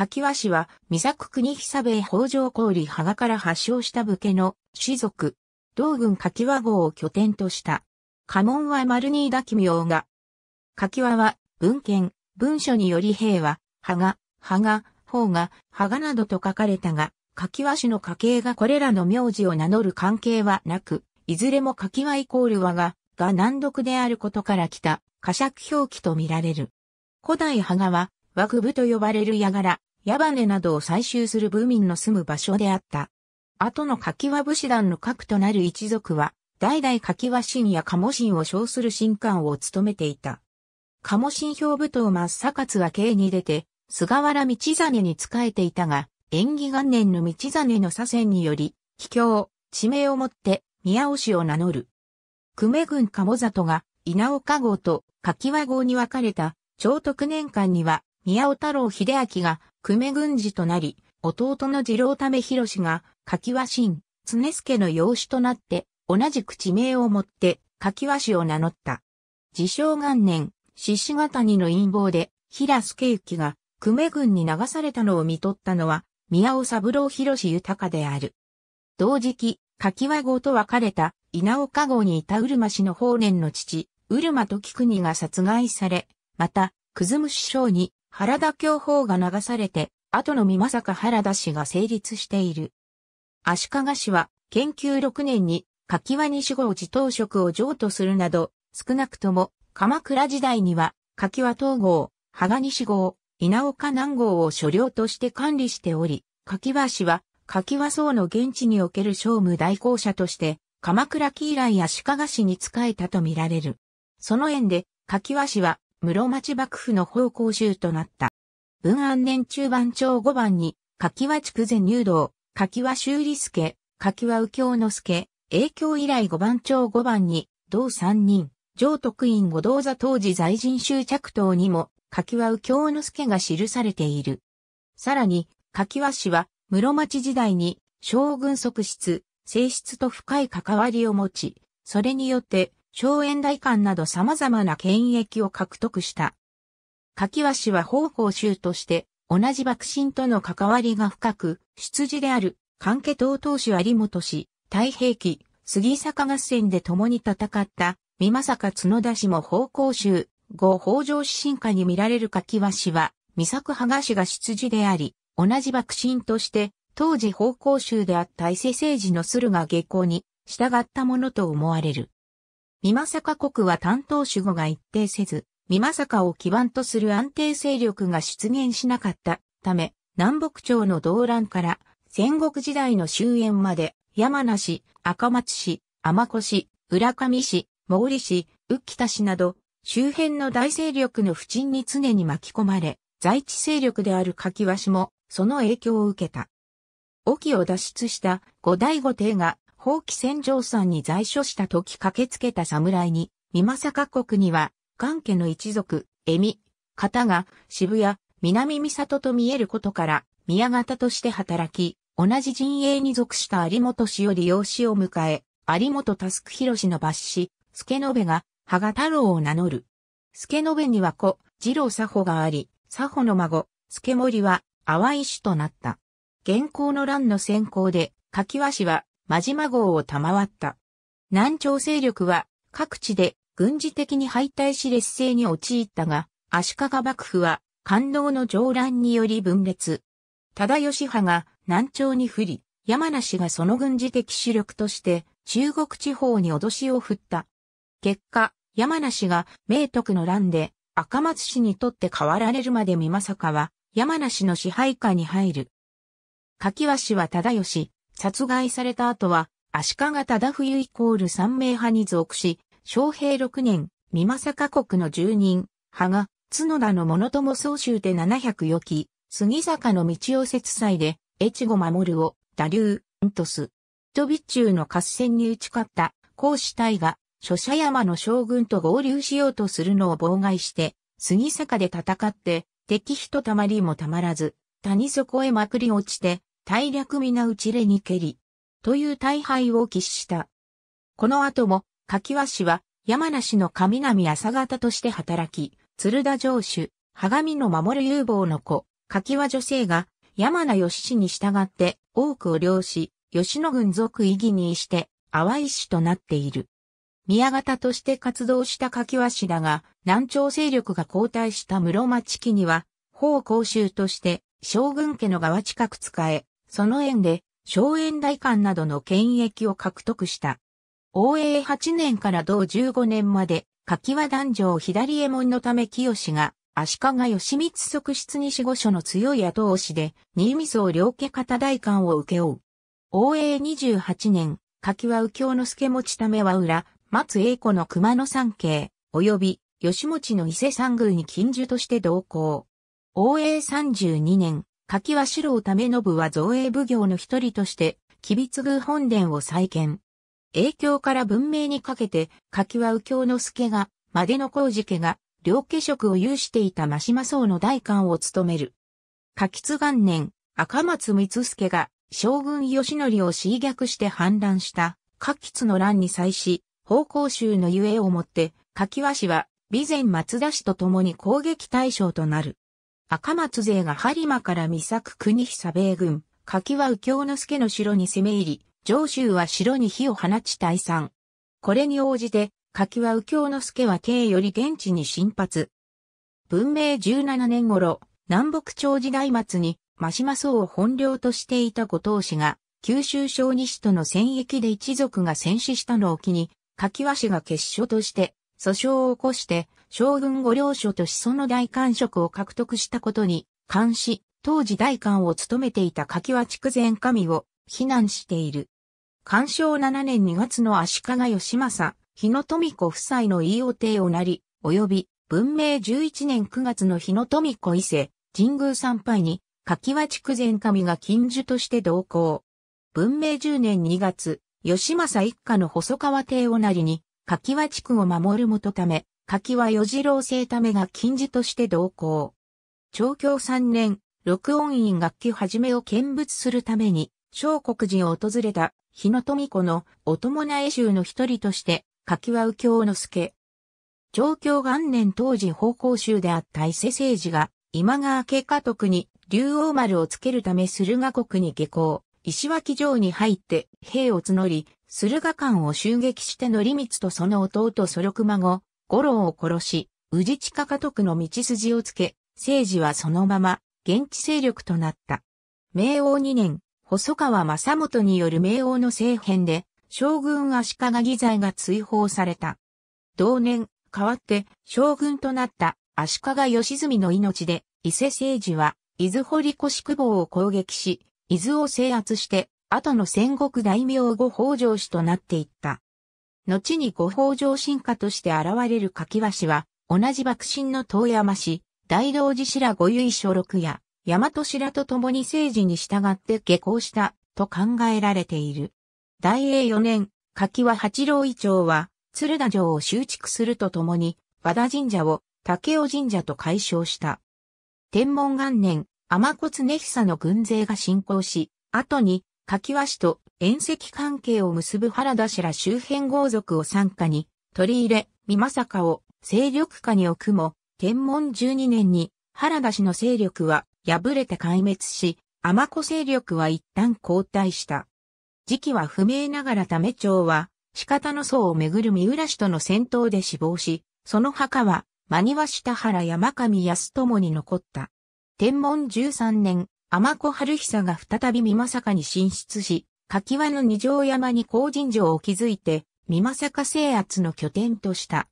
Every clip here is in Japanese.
柿和氏は、三作国久兵衛北条氷羽から発祥した武家の士族、同軍柿和号を拠点とした。家紋は丸に抱き名が。柿和は、文献、文書により兵は、羽賀、羽賀、方が、羽賀などと書かれたが、柿和氏の家系がこれらの名字を名乗る関係はなく、いずれも柿和イコール和が、が難読であることから来た、仮釈表記とみられる。古代羽賀は、和久部と呼ばれる矢柄、矢羽などを採集する部民の住む場所であった。後の柿和武士団の核となる一族は、代々柿和神や鴨神を称する神官を務めていた。鴨神兵部頭真っ逆は刑に出て、菅原道真に仕えていたが、縁起元年の道真の左遷により、卑怯、地名をもって、宮尾氏を名乗る。久米郡鴨里が、稲岡号と柿和号に分かれた、長徳年間には、宮尾太郎秀明が、久米軍事となり、弟の次郎為氏が、柿和新、常助の養子となって、同じく地名を持って、柿和氏を名乗った。自称元年、獅子ヶ谷の陰謀で、平助行が、久米軍に流されたのを見取ったのは、宮尾三郎広豊である。同時期、柿和号と別れた稲岡号にいたうるま氏の法然の父、うるま時国が殺害され、また、くずむ師匠に原田教法が流されて、後のまさか原田氏が成立している。足利氏は、研究6年に、柿は西郷寺当職を譲渡するなど、少なくとも、鎌倉時代には、柿は東郷、羽賀西郷、稲岡南郷を所領として管理しており、柿は氏は、柿は僧の現地における商務代行者として、鎌倉紀以来足利氏に仕えたとみられる。その縁で、柿輪氏は、室町幕府の方向州となった。文安年中盤長5番に、柿は筑前入道、柿は修理助、柿は右京之助、影響以来5番長5番に、同3人、上徳院五道座当時在人終着等にも、柿は右京之助が記されている。さらに、柿は氏は、室町時代に、将軍側室、性質と深い関わりを持ち、それによって、荘園大官など様々な権益を獲得した。柿和氏は方法衆として、同じ幕臣との関わりが深く、出自である、関家党党首有本氏、太平記、杉坂合戦で共に戦った、三政角田氏も方向衆、後北条氏進化に見られる柿和氏は、三作羽賀氏が出自であり、同じ幕臣として、当時方向衆であった伊勢政治の駿河下校に、従ったものと思われる。美政国は担当主語が一定せず、美政を基盤とする安定勢力が出現しなかったため、南北朝の動乱から戦国時代の終焉まで、山梨、赤松市、天子市、浦上市、毛利市、浮田市など、周辺の大勢力の不沈に常に巻き込まれ、在地勢力である柿橋も、その影響を受けた。沖を脱出した後醍醐帝が放棄戦場山に在所した時駆けつけた侍に、三政国には、関家の一族、恵美、方が、渋谷、南三里と見えることから、宮方として働き、同じ陣営に属した有本氏より養子を迎え、有本佑ス氏の抜子、助延が、羽賀太郎を名乗る。助延には子、二郎佐保があり、佐保の孫、助森は、淡井氏となった。現行の乱の先行で、柿和氏は、真島号を賜った。南朝勢力は各地で軍事的に敗退し劣勢に陥ったが、足利幕府は感動の上乱により分裂。忠義派が南朝に降り、山梨がその軍事的主力として中国地方に脅しを振った。結果、山梨が明徳の乱で赤松氏にとって変わられるまで美かは山梨の支配下に入る。柿和氏は忠義、殺害された後は、足利忠冬イコール三名派に属し、昌平六年、三政国の住人、派が、角田の物友総集で七百余期、杉坂の道を切祭で、越後守を、打流、とす。人備中の合戦に打ち勝った、孔子隊が、諸社山の将軍と合流しようとするのを妨害して、杉坂で戦って、敵人たまりもたまらず、谷底へまくり落ちて、大略皆打ちれに蹴り、という大敗を喫した。この後も、柿和氏は山梨の神々朝方として働き、鶴田城主、鏡の守る有望の子、柿和女性が山名義氏に従って多くを領し、吉野軍属意義にして、淡い氏となっている。宮方として活動した柿和氏だが、南朝勢力が後退した室町期には、法公衆として、将軍家の側近く使え、その縁で、荘園大官などの権益を獲得した。応永8年から同15年まで、柿は男女を左衛門のため清が、足利義満側室に守護所の強い後押しで、新味荘両家方大官を請け負う。応永28年、柿は右京之助持ちためは裏、松栄子の熊野三景、及び、吉持の伊勢三宮に近所として同行。応永32年、柿は四郎為信は造営奉行の一人として、吉備津宮本殿を再建。影響から文明にかけて、柿は右京之助が、までの工事家が、両家職を有していた真島荘の代官を務める。柿津元年、赤松光助が、将軍義則を侵略して反乱した、柿津の乱に際し、方向衆のゆえをもって、柿和氏は、備前松田氏と共に攻撃対象となる。赤松勢が播磨から三作国久米軍、柿は右京之助の城に攻め入り、上州は城に火を放ち退散。これに応じて、柿は右京之助は京より現地に進発。文明17年頃、南北朝時代末に、真島荘を本領としていた後藤氏が、九州小西との戦役で一族が戦死したのを機に、柿和氏が決勝として、訴訟を起こして、将軍御領所としその大官職を獲得したことに、監視、当時大官を務めていた柿は筑前神を非難している。干渉7年2月の足利義政、日野富子夫妻の飯尾帝をなり、及び文明11年9月の日野富子伊勢、神宮参拝に、柿は筑前神が禁樹として同行。文明10年2月、義政一家の細川帝をなりに、柿は地区を守るもとため、柿は与次郎生ためが禁じとして同行。長教3年、録音院楽器始めを見物するために、小国寺を訪れた、日野富子のお友苗衆の一人として、柿は右京之助。長教元年当時方向州であった伊勢政治が、今川家家督に竜王丸をつけるため駿河国に下校、石脇城に入って兵を募り、駿河館を襲撃して則光とその弟そろく孫、五郎を殺し、宇治地下家督の道筋をつけ、政治はそのまま、現地勢力となった。明王2年、細川正元による明王の政変で、将軍足利義材が追放された。同年、代わって将軍となった足利義澄の命で、伊勢政治は、伊豆堀越久保を攻撃し、伊豆を制圧して、後の戦国大名後北条氏となっていった。後に五法上進化として現れる柿橋は、同じ幕臣の遠山氏、大道寺ら御由所六や、大和白と共に政治に従って下校した、と考えられている。大英四年、柿は八郎伊長は、鶴田城を修築するとともに、和田神社を竹尾神社と改称した。天文元年、天骨根久の軍勢が進行し、後に、柿和氏と縁石関係を結ぶ原田氏ら周辺豪族を参加に、取り入れ、美政を勢力下に置くも、天文12年に原田氏の勢力は敗れて壊滅し、天子勢力は一旦後退した。時期は不明ながらため町は、仕方の層をめぐる三浦氏との戦闘で死亡し、その墓は、真庭下原山上康友に残った。天文13年、天子春久が再び美かに進出し、柿輪の二条山に高神城を築いて、三正作制圧の拠点とした。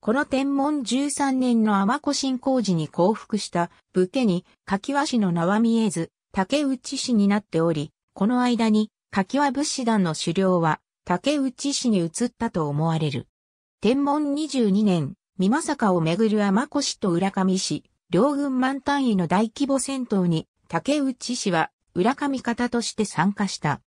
この天文13年の天子新工事に降伏した武家に柿輪氏の名は見えず、竹内氏になっており、この間に柿輪武士団の狩猟は竹内氏に移ったと思われる。天文22年、三正作をめぐる天子氏と浦上氏、両軍満単位の大規模戦闘に竹内氏は浦上方として参加した。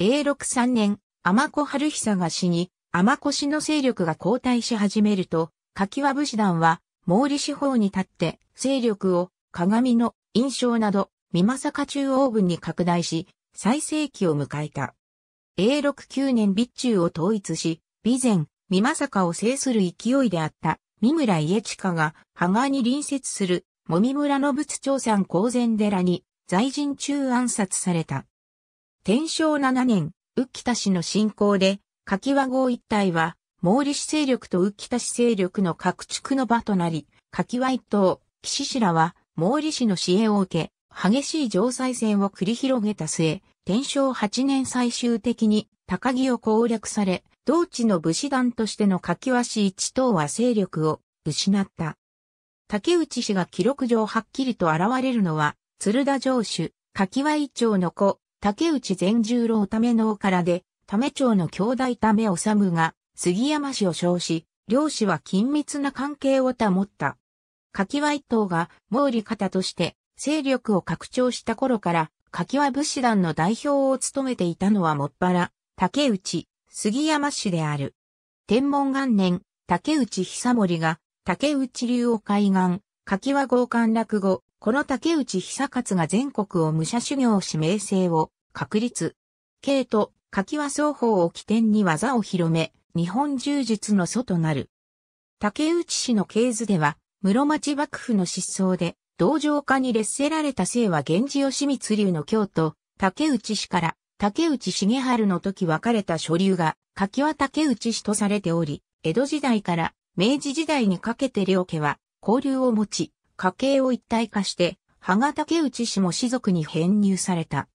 A63 年、天子春久が死に、天子氏の勢力が後退し始めると、柿は武士団は、毛利四方に立って、勢力を、鏡の、印象など、三政中央軍に拡大し、最盛期を迎えた。A69 年備中を統一し、備前、三政を制する勢いであった三村家近が、羽賀に隣接する、もみ村の仏長山公前寺に、在人中暗殺された。天正7年、浮田氏の進行で、柿和号一帯は、毛利氏勢力と浮田氏勢力の各築の場となり、柿和一党、岸氏らは、毛利氏の支援を受け、激しい城塞戦を繰り広げた末、天正8年最終的に高木を攻略され、同地の武士団としての柿和氏一党は勢力を失った。竹内氏が記録上はっきりと現れるのは、鶴田城主、柿和一町の子、竹内善十郎ためのおからで、ため町の兄弟ため治が、杉山氏を称し、両氏は緊密な関係を保った。柿は一党が毛利方として勢力を拡張した頃から柿は武士団の代表を務めていたのはもっぱら竹内杉山氏である。天文元年竹内久森が竹内流を開眼柿は豪冠落語この竹内久勝が全国を武者修行し名声を確立。慶と柿は双方を起点に技を広め、日本柔術の祖となる。竹内氏の系図では、室町幕府の失踪で、同情家に劣せられた姓は源氏義光流の京都、竹内氏から竹内重春の時別れた所流が柿は竹内氏とされており、江戸時代から明治時代にかけて両家は交流を持ち、家系を一体化して、羽賀竹内氏も士族に編入された。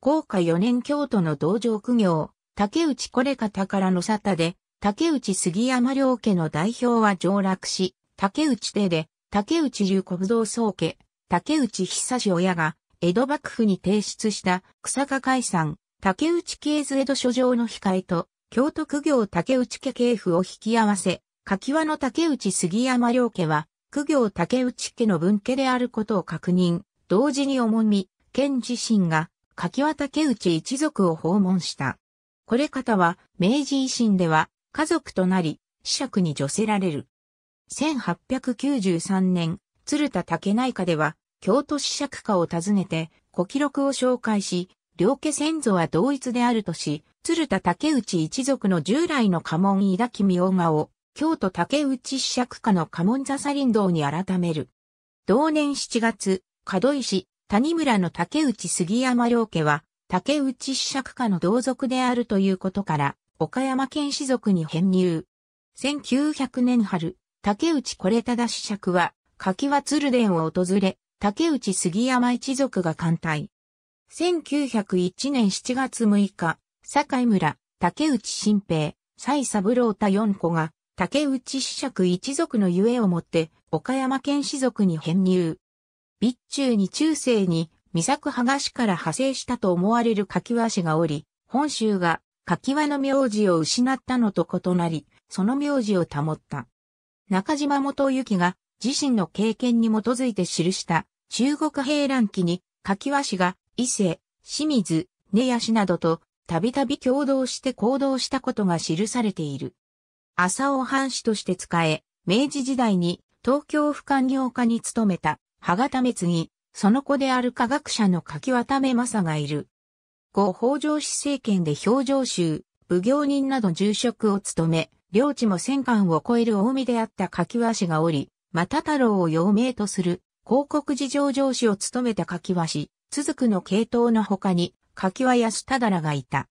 高下4年京都の道場苦行、竹内これ方からの沙汰で、竹内杉山良家の代表は上落し、竹内邸で、竹内流国道宗家、竹内久志親が、江戸幕府に提出した草加解散、竹内系図江戸書状の控えと、京都苦行竹内家系譜を引き合わせ、柿輪の竹内杉山良家は、副業竹内家の分家であることを確認、同時に重み、県自身が柿は竹内一族を訪問した。これ方は明治維新では家族となり、子爵に助せられる。1893年、鶴田竹内科では、京都子爵家を訪ねて、古記録を紹介し、両家先祖は同一であるとし、鶴田竹内一族の従来の家紋抱き君大賀を京都竹内市釈家の家紋座サリン堂に改める。同年7月、門石、谷村の竹内杉山良家は、竹内市釈家の同族であるということから、岡山県士族に編入。1900年春、竹内これただ市釈は、柿は鶴殿を訪れ、竹内杉山一族が艦隊。1901年7月6日、堺村、竹内新平、蔡三郎太四子が、竹内子爵一族のゆえをもって、岡山県士族に編入。備中に中世に、三作剥がしから派生したと思われる柿和氏がおり、本州が柿和の名字を失ったのと異なり、その名字を保った。中島元幸が自身の経験に基づいて記した中国平乱期に柿和氏が伊勢、清水、根谷氏などとたびたび共同して行動したことが記されている。朝尾藩士として使え、明治時代に東京府官業課に勤めた、歯固め継ぎ、その子である科学者の柿渡目正がいる。後北条氏政権で表情集、奉行人など重職を務め、領地も戦艦を超える近江であった柿和氏がおり、又太郎を陽明とする、広告事情上司を務めた柿和氏、続くの系統の他に、柿和安忠らがいた。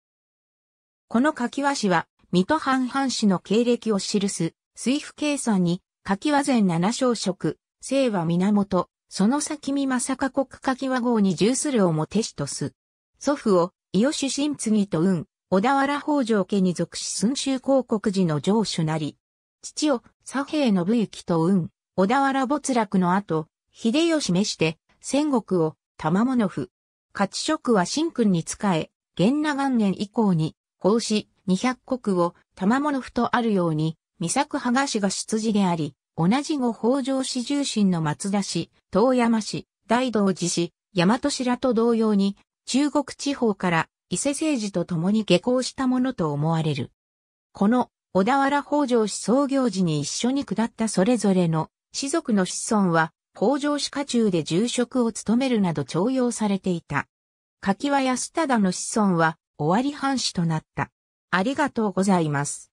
この柿和氏は、水戸藩藩士の経歴を記す、水府計算に、柿和前七小職、清和源、その先見正か国柿和号に従するをもてしとす。祖父を、伊予主神次と運、小田原北条家に属し寸州広告寺の城主なり。父を、左平信行と運、小田原没落の後、秀吉召して、戦国を、玉物府。勝職は神君に仕え、元長元年以降に、奉仕、200国を玉物譜とあるように、三作羽賀氏が出自であり、同じ後北条氏重臣の松田氏、遠山氏、大道寺氏、大和氏らと同様に、中国地方から伊勢政治と共に下校したものと思われる。この小田原北条氏創業時に一緒に下ったそれぞれの士族の子孫は、北条氏家中で住職を務めるなど徴用されていた。柿は安忠の子孫は、尾張藩士となった。ありがとうございます。